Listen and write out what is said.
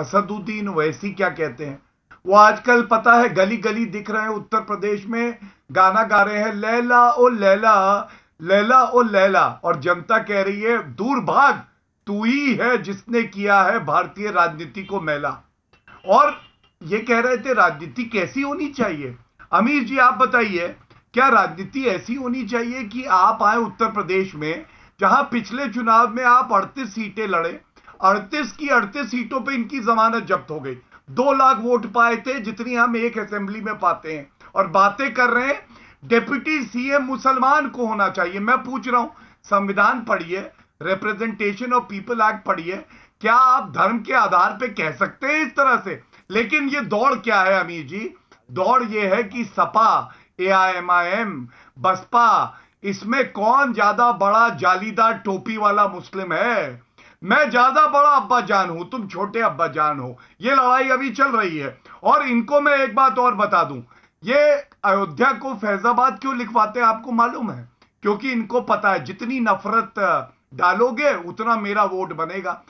असदुद्दीन वैसी क्या कहते हैं वो आजकल पता है गली गली दिख रहे हैं उत्तर प्रदेश में गाना गा रहे हैं लैला ओ लैला लैला ओ लैला और जनता कह रही है दूर भाग तू ही है जिसने किया है भारतीय राजनीति को मैला और ये कह रहे थे राजनीति कैसी होनी चाहिए अमीर जी आप बताइए क्या राजनीति ऐसी होनी चाहिए कि आप आए उत्तर प्रदेश में जहां पिछले चुनाव में आप अड़तीस सीटें लड़े अड़तीस की अड़तीस सीटों पे इनकी जमानत जब्त हो गई दो लाख वोट पाए थे जितनी हम एक असेंबली में पाते हैं और बातें कर रहे हैं डेप्यूटी सीएम मुसलमान को होना चाहिए मैं पूछ रहा हूं संविधान पढ़िए रिप्रेजेंटेशन ऑफ पीपल एक्ट पढ़िए क्या आप धर्म के आधार पे कह सकते हैं इस तरह से लेकिन ये दौड़ क्या है अमीर जी दौड़ ये है कि SP A I M I M BSP इसमें कौन ज्यादा बड़ा जालीदार टोपी वाला मुस्लिम है मैं ज्यादा बड़ा अब्बा जान हूं तुम छोटे अब्बा जान हो ये लड़ाई अभी चल रही है और इनको मैं एक बात और बता दूं ये अयोध्या को फैजाबाद क्यों लिखवाते हैं आपको मालूम है क्योंकि इनको पता है जितनी नफरत डालोगे उतना मेरा वोट बनेगा